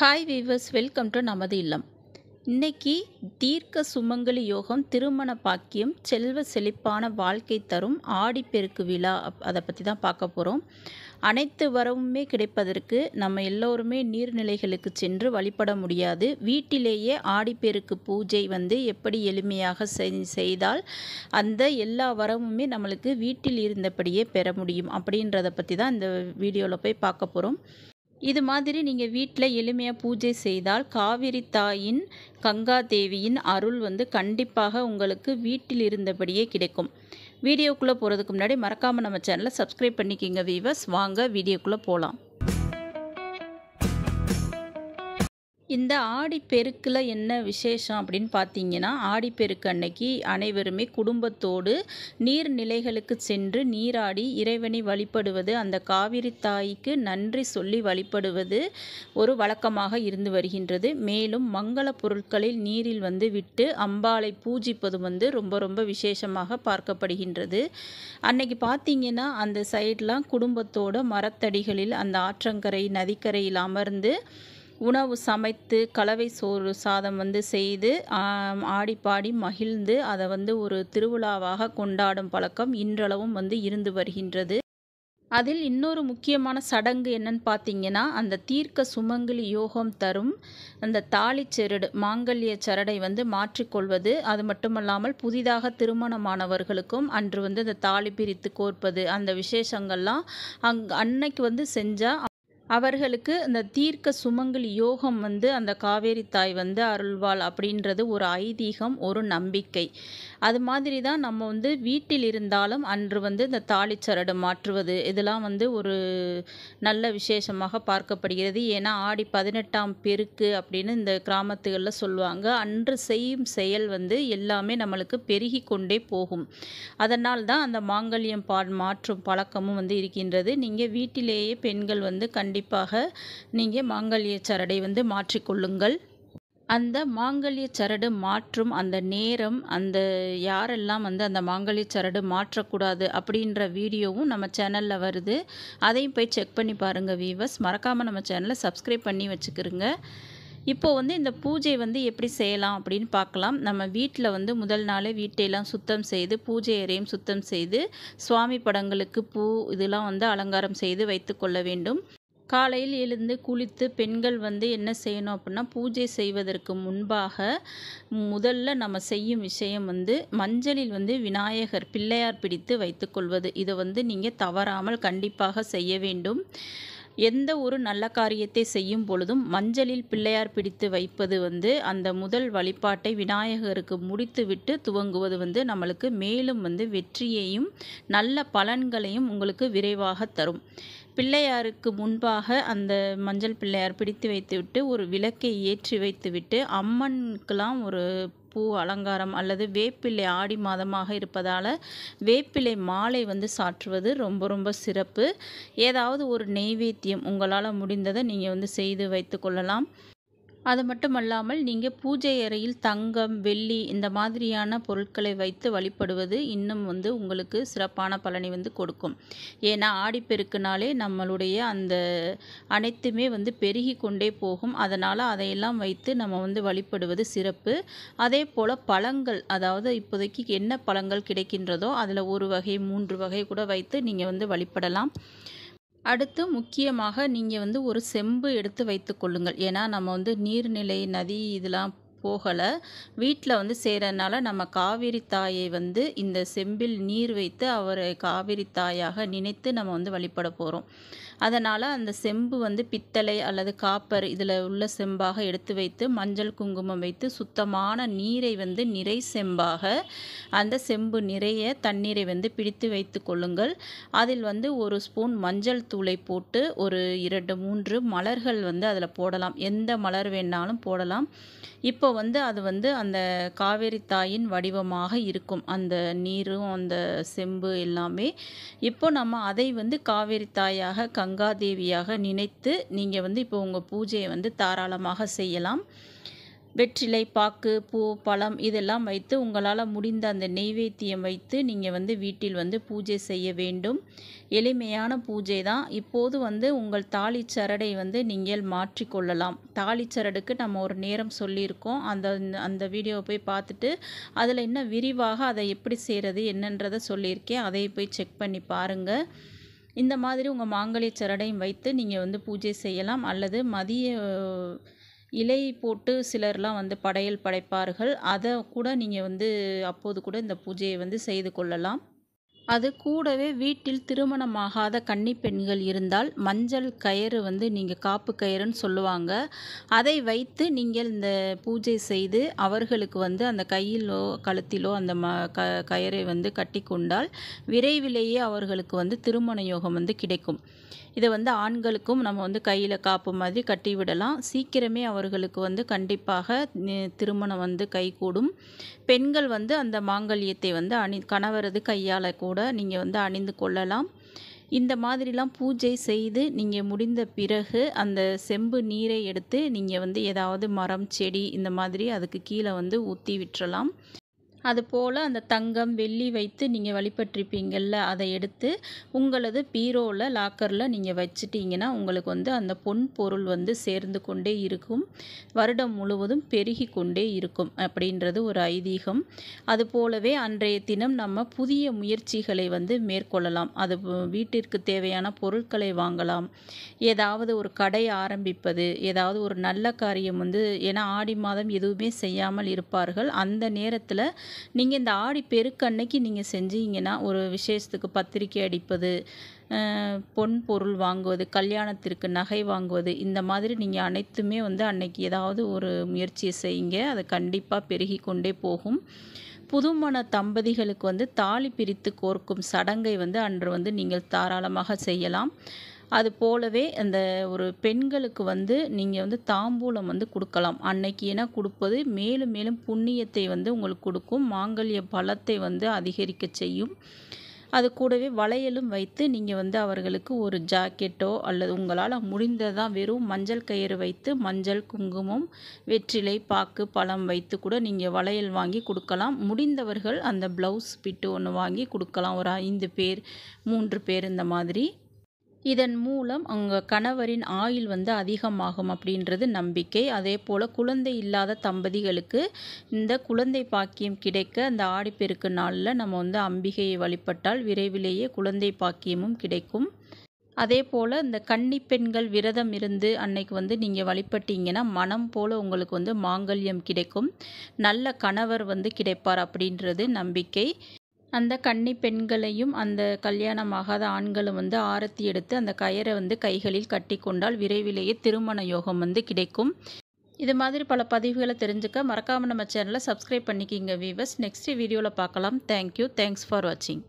hi viewers welcome to நமது இல்லம் இன்னைக்கு தீர்க்க சுமங்கலி யோகம் திருமண பாக்கியம் செல்வ செழிப்பான வாழ்க்கை தரும் ஆடிப்பெருக்கு விழா அதை பற்றி தான் பார்க்க போகிறோம் அனைத்து வரவுமே கிடைப்பதற்கு நம்ம எல்லோருமே நீர்நிலைகளுக்கு சென்று வழிபட முடியாது வீட்டிலேயே ஆடிப்பெருக்கு பூஜை வந்து எப்படி எளிமையாக செய்தால் அந்த எல்லா வரவுமே நம்மளுக்கு வீட்டில் இருந்தபடியே பெற முடியும் அப்படின்றத பற்றி தான் இந்த வீடியோவில் போய் பார்க்க போகிறோம் இது மாதிரி நீங்கள் வீட்டில் எளிமையாக பூஜை செய்தால் காவிரி தாயின் கங்கா தேவியின் அருள் வந்து கண்டிப்பாக உங்களுக்கு வீட்டில் இருந்தபடியே கிடைக்கும் வீடியோக்குள்ளே போகிறதுக்கு முன்னாடி மறக்காமல் நம்ம சேனலை சப்ஸ்கிரைப் பண்ணிக்கிங்க வீவர்ஸ் வாங்க வீடியோக்குள்ளே போகலாம் இந்த ஆடிப்பெருக்கில் என்ன விசேஷம் அப்படின்னு பார்த்தீங்கன்னா பெருக்கு அன்னைக்கு அனைவருமே குடும்பத்தோடு நீர்நிலைகளுக்கு சென்று நீராடி இறைவனை வழிபடுவது அந்த காவிரி தாய்க்கு நன்றி சொல்லி வழிபடுவது ஒரு வழக்கமாக இருந்து வருகின்றது மேலும் மங்கள பொருட்களில் நீரில் வந்து விட்டு அம்பாளை பூஜிப்பது வந்து ரொம்ப ரொம்ப விசேஷமாக பார்க்கப்படுகின்றது அன்னைக்கு பார்த்தீங்கன்னா அந்த சைட்லாம் குடும்பத்தோடு மரத்தடிகளில் அந்த ஆற்றங்கரை நதிக்கரையில் அமர்ந்து உணவு சமைத்து கலவை சோறு சாதம் வந்து செய்து ஆடி பாடி மகிழ்ந்து அதை வந்து ஒரு திருவிழாவாக கொண்டாடும் பழக்கம் இன்றளவும் வந்து இருந்து வருகின்றது அதில் இன்னொரு முக்கியமான சடங்கு என்னன்னு பார்த்தீங்கன்னா அந்த தீர்க்க சுமங்கலி யோகம் தரும் அந்த தாலி செருடு மாங்கல்ய சரடை வந்து மாற்றிக்கொள்வது அது மட்டுமல்லாமல் புதிதாக திருமணமானவர்களுக்கும் அன்று வந்து அந்த தாலி பிரித்து கோர்ப்பது அந்த விசேஷங்கள்லாம் அங் அன்னைக்கு வந்து செஞ்சால் அவர்களுக்கு அந்த தீர்க்க சுமங்கலி யோகம் வந்து அந்த காவேரி தாய் வந்து அருள்வாள் அப்படின்றது ஒரு ஐதீகம் ஒரு நம்பிக்கை அது மாதிரி தான் நம்ம வந்து வீட்டில் இருந்தாலும் அன்று வந்து இந்த தாலிச்சரடு மாற்றுவது இதெல்லாம் வந்து ஒரு நல்ல விசேஷமாக பார்க்கப்படுகிறது ஏன்னா ஆடி பதினெட்டாம் பெருக்கு அப்படின்னு இந்த கிராமத்துகளில் சொல்லுவாங்க அன்று செய்யும் செயல் வந்து எல்லாமே நம்மளுக்கு பெருகி கொண்டே போகும் அதனால் தான் அந்த மாங்கல்யம் பா மாற்றும் பழக்கமும் வந்து இருக்கின்றது நீங்கள் வீட்டிலேயே பெண்கள் வந்து கண்டி கண்டிப்பாக நீங்கள் மாங்கல்ய சரடை வந்து மாற்றிக்கொள்ளுங்கள் அந்த மாங்கல்ய சரடு மாற்றும் அந்த நேரம் அந்த யாரெல்லாம் வந்து அந்த மாங்கல்ய சரடு மாற்றக்கூடாது அப்படின்ற வீடியோவும் நம்ம சேனலில் வருது அதையும் போய் செக் பண்ணி பாருங்கள் வீவர்ஸ் மறக்காமல் நம்ம சேனலை சப்ஸ்கிரைப் பண்ணி வச்சுக்கிறோங்க இப்போது வந்து இந்த பூஜை வந்து எப்படி செய்யலாம் அப்படின்னு பார்க்கலாம் நம்ம வீட்டில் வந்து முதல் நாளே வீட்டையெல்லாம் சுத்தம் செய்து பூஜை அறையும் சுத்தம் செய்து சுவாமி படங்களுக்கு பூ இதெல்லாம் வந்து அலங்காரம் செய்து வைத்து கொள்ள வேண்டும் காலையில் எழுந்து குளித்து பெண்கள் வந்து என்ன செய்யணும் அப்படின்னா பூஜை செய்வதற்கு முன்பாக முதல்ல நம்ம செய்யும் விஷயம் வந்து மஞ்சளில் வந்து விநாயகர் பிள்ளையார் பிடித்து வைத்துக்கொள்வது இதை வந்து நீங்கள் தவறாமல் கண்டிப்பாக செய்ய வேண்டும் எந்த ஒரு நல்ல காரியத்தை செய்யும் பொழுதும் மஞ்சளில் பிள்ளையார் பிடித்து வைப்பது வந்து அந்த முதல் வழிபாட்டை விநாயகருக்கு முடித்துவிட்டு துவங்குவது வந்து நம்மளுக்கு மேலும் வந்து வெற்றியையும் நல்ல பலன்களையும் உங்களுக்கு விரைவாக தரும் பிள்ளையாருக்கு முன்பாக அந்த மஞ்சள் பிள்ளையார் பிடித்து வைத்துவிட்டு ஒரு விளக்கை ஏற்றி வைத்துவிட்டு அம்மனுக்கெல்லாம் ஒரு பூ அலங்காரம் அல்லது வேப்பிள்ளை ஆடி மாதமாக இருப்பதால் வேப்பிலை மாலை வந்து சாற்றுவது ரொம்ப ரொம்ப சிறப்பு ஏதாவது ஒரு நெய்வேத்தியம் உங்களால் முடிந்ததை நீங்கள் வந்து செய்து வைத்து கொள்ளலாம் அது மட்டுமல்லாமல் நீங்கள் பூஜை அறையில் தங்கம் வெள்ளி இந்த மாதிரியான பொருட்களை வைத்து வழிபடுவது இன்னும் வந்து உங்களுக்கு சிறப்பான பலனை வந்து கொடுக்கும் ஏன்னா ஆடிப்பெருக்குனாலே நம்மளுடைய அந்த அனைத்துமே வந்து பெருகி கொண்டே போகும் அதனால் அதையெல்லாம் வைத்து நம்ம வந்து வழிபடுவது சிறப்பு அதே போல் பழங்கள் அதாவது இப்போதைக்கு என்ன பழங்கள் கிடைக்கின்றதோ அதில் ஒரு வகை மூன்று வகை கூட வைத்து நீங்கள் வந்து வழிபடலாம் அடுத்து முக்கியமாக நீங்கள் வந்து ஒரு செம்பு எடுத்து வைத்து கொள்ளுங்கள் ஏன்னா நம்ம வந்து நீர்நிலை நதி இதெல்லாம் போகலை வீட்டில் வந்து செய்கிறதுனால நம்ம காவிரி தாயை வந்து இந்த செம்பில் நீர் வைத்து அவரை காவிரி தாயாக நினைத்து நம்ம வந்து வழிபட போகிறோம் அதனால் அந்த செம்பு வந்து பித்தளை அல்லது காப்பர் இதில் உள்ள செம்பாக எடுத்து வைத்து மஞ்சள் குங்குமம் வைத்து சுத்தமான நீரை வந்து நிறை செம்பாக அந்த செம்பு நிறைய தண்ணீரை வந்து பிடித்து வைத்து கொள்ளுங்கள் அதில் வந்து ஒரு ஸ்பூன் மஞ்சள் தூளை போட்டு ஒரு இரண்டு மூன்று மலர்கள் வந்து அதில் போடலாம் எந்த மலர் வேணாலும் போடலாம் இப்போ வந்து அது வந்து அந்த காவேரி தாயின் வடிவமாக இருக்கும் அந்த நீரும் அந்த செம்பு எல்லாமே இப்போ நம்ம அதை வந்து காவேரி தாயாக கங்காதேவியாக நினைத்து நீங்கள் வந்து இப்போ உங்கள் பூஜையை வந்து தாராளமாக செய்யலாம் வெற்றிலை பாக்கு பூ பழம் இதெல்லாம் வைத்து உங்களால் முடிந்த அந்த நெய்வேத்தியம் வைத்து நீங்கள் வந்து வீட்டில் வந்து பூஜை செய்ய வேண்டும் எளிமையான பூஜை தான் இப்போது வந்து உங்கள் தாலிச்சரடை சரடை வந்து நீங்கள் மாற்றிக்கொள்ளலாம் தாலிச்சரடுக்கு சரடுக்கு நம்ம ஒரு நேரம் சொல்லியிருக்கோம் அந்த அந்த வீடியோவை போய் பார்த்துட்டு அதில் இன்னும் விரிவாக அதை எப்படி செய்கிறது என்னன்றதை சொல்லியிருக்கேன் அதை போய் செக் பண்ணி பாருங்கள் இந்த மாதிரி உங்கள் மாங்கலிய சரடையும் வைத்து நீங்கள் வந்து பூஜை செய்யலாம் அல்லது மதிய இலை போட்டு சிலர்லாம் வந்து படையல் படைப்பார்கள் அதை கூட நீங்கள் வந்து அப்போது கூட இந்த பூஜையை வந்து செய்து கொள்ளலாம் அது கூடவே வீட்டில் திருமணமாகாத கன்னி பெண்கள் இருந்தால் மஞ்சள் கயிறு வந்து நீங்கள் காப்பு கயிறுன்னு சொல்லுவாங்க அதை வைத்து நீங்கள் இந்த பூஜை செய்து அவர்களுக்கு வந்து அந்த கையிலோ கழுத்திலோ அந்த ம க கயிறை வந்து கட்டி கொண்டால் விரைவிலேயே அவர்களுக்கு வந்து திருமண யோகம் வந்து கிடைக்கும் இதை வந்து ஆண்களுக்கும் நம்ம வந்து கையில் காப்பு மாதிரி கட்டி விடலாம் சீக்கிரமே அவர்களுக்கு வந்து கண்டிப்பாக திருமணம் வந்து கைகூடும் பெண்கள் வந்து அந்த மாங்கல்யத்தை வந்து அணி கணவரது கையால் கூட நீங்கள் வந்து அணிந்து கொள்ளலாம் இந்த மாதிரிலாம் பூஜை செய்து நீங்கள் முடிந்த பிறகு அந்த செம்பு நீரை எடுத்து நீங்கள் வந்து ஏதாவது மரம் செடி இந்த மாதிரி அதுக்கு கீழே வந்து ஊற்றி விட்டுறலாம் அது போல் அந்த தங்கம் வெள்ளி வைத்து நீங்கள் வழிபட்டிருப்பீங்கள்ல அதை எடுத்து உங்களது பீரோவில் லாக்கரில் நீங்கள் வச்சுட்டிங்கன்னா உங்களுக்கு வந்து அந்த பொன் பொருள் வந்து சேர்ந்து கொண்டே இருக்கும் வருடம் முழுவதும் பெருகி கொண்டே இருக்கும் அப்படின்றது ஒரு ஐதீகம் அது போலவே அன்றைய தினம் நம்ம புதிய முயற்சிகளை வந்து மேற்கொள்ளலாம் அது வீட்டிற்கு தேவையான பொருட்களை வாங்கலாம் ஏதாவது ஒரு கடை ஆரம்பிப்பது ஏதாவது ஒரு நல்ல காரியம் வந்து ஏன்னா ஆடி மாதம் எதுவுமே செய்யாமல் இருப்பார்கள் அந்த நேரத்தில் நீங்கள் இந்த ஆடி பெருக்கன்னைக்கு நீங்கள் செஞ்சீங்கன்னா ஒரு விசேஷத்துக்கு பத்திரிக்கை அடிப்பது பொன் பொருள் வாங்குவது கல்யாணத்திற்கு நகை வாங்குவது இந்த மாதிரி நீங்கள் அனைத்துமே வந்து அன்னைக்கு ஏதாவது ஒரு முயற்சியை செய்யுங்க அது கண்டிப்பாக பெருகி கொண்டே போகும் புதுமண தம்பதிகளுக்கு வந்து தாலி பிரித்து கோர்க்கும் சடங்கை வந்து அன்று வந்து நீங்கள் தாராளமாக செய்யலாம் அது போலவே அந்த ஒரு பெண்களுக்கு வந்து நீங்கள் வந்து தாம்பூலம் வந்து கொடுக்கலாம் அன்னைக்கு ஏன்னா கொடுப்பது மேலும் மேலும் புண்ணியத்தை வந்து உங்களுக்கு கொடுக்கும் மாங்கல்ய பலத்தை வந்து அதிகரிக்க செய்யும் அது கூடவே வளையலும் வைத்து நீங்கள் வந்து அவர்களுக்கு ஒரு ஜாக்கெட்டோ அல்லது உங்களால் முடிந்ததாக வெறும் மஞ்சள் கயிறு வைத்து மஞ்சள் குங்குமம் வெற்றிலை பாக்கு பழம் வைத்து கூட நீங்கள் வளையல் வாங்கி கொடுக்கலாம் முடிந்தவர்கள் அந்த ப்ளவுஸ் பிட்டு ஒன்று வாங்கி கொடுக்கலாம் ஒரு ஐந்து பேர் மூன்று பேர் இந்த மாதிரி இதன் மூலம் அவங்க கணவரின் ஆயுள் வந்து அதிகமாகும் அப்படின்றது நம்பிக்கை அதே போல் குழந்தை இல்லாத தம்பதிகளுக்கு இந்த குழந்தை பாக்கியம் கிடைக்க அந்த ஆடிப்பெருக்கு நாளில் நம்ம வந்து அம்பிகையை வழிபட்டால் விரைவிலேயே குழந்தை பாக்கியமும் கிடைக்கும் அதே போல் இந்த கன்னி பெண்கள் விரதம் இருந்து அன்னைக்கு வந்து நீங்கள் வழிபட்டீங்கன்னா மனம் போல் உங்களுக்கு வந்து மாங்கல்யம் கிடைக்கும் நல்ல கணவர் வந்து கிடைப்பார் அப்படின்றது நம்பிக்கை அந்த கன்னி பெண்களையும் அந்த கல்யாணமாகாத ஆண்களும் வந்து ஆரத்தி எடுத்து அந்த கயரை வந்து கைகளில் கட்டி கொண்டால் விரைவிலேயே திருமண யோகம் வந்து கிடைக்கும் இது மாதிரி பல பதிவுகளை தெரிஞ்சுக்க மறக்காமல் நம்ம சேனலை சப்ஸ்கிரைப் பண்ணிக்கிங்க வீவர்ஸ் நெக்ஸ்ட் வீடியோவில் பார்க்கலாம் தேங்க்யூ தேங்க்ஸ் ஃபார் வாட்சிங்